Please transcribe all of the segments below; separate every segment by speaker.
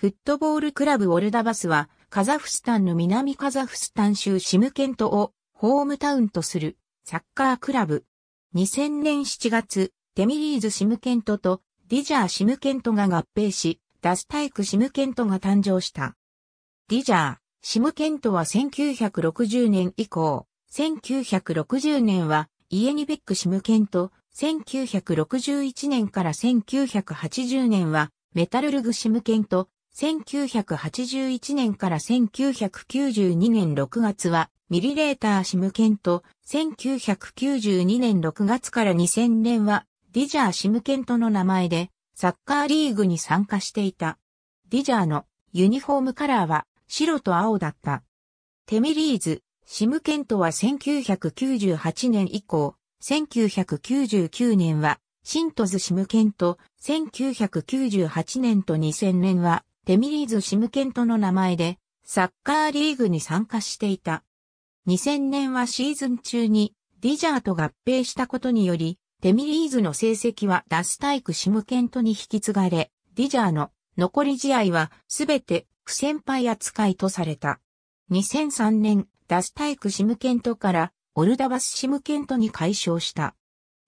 Speaker 1: フットボールクラブオルダバスは、カザフスタンの南カザフスタン州シムケントをホームタウンとするサッカークラブ。2000年7月、テミリーズシムケントとディジャーシムケントが合併し、ダスタイクシムケントが誕生した。ディジャー、シムケントは1960年以降、1960年はイエニベックシムケント、1961年から1980年はメタルルグシムケント、1981年から1992年6月はミリレーターシムケント、1992年6月から2000年はディジャーシムケントの名前でサッカーリーグに参加していた。ディジャーのユニフォームカラーは白と青だった。テミリーズ、シムケントは1998年以降、1999年はシントズシムケント、1998年と2000年はテミリーズ・シムケントの名前で、サッカーリーグに参加していた。2000年はシーズン中に、ディジャーと合併したことにより、テミリーズの成績はダスタイク・シムケントに引き継がれ、ディジャーの残り試合はすべて苦先輩扱いとされた。2003年、ダスタイク・シムケントからオルダバス・シムケントに解消した。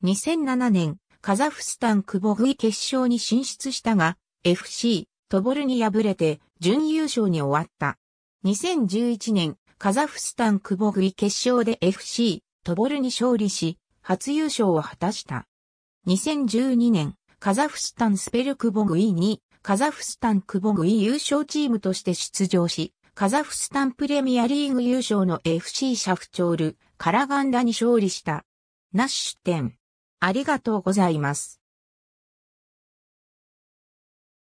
Speaker 1: 2007年、カザフスタン・クボグイ決勝に進出したが、FC トボルに敗れて準優勝に終わった。2011年、カザフスタンクボグイ決勝で FC トボルに勝利し、初優勝を果たした。2012年、カザフスタンスペルクボグイに、カザフスタンクボグイ優勝チームとして出場し、カザフスタンプレミアリーグ優勝の FC シャフチョール、カラガンダに勝利した。ナッシュン。あ
Speaker 2: りがとうございます。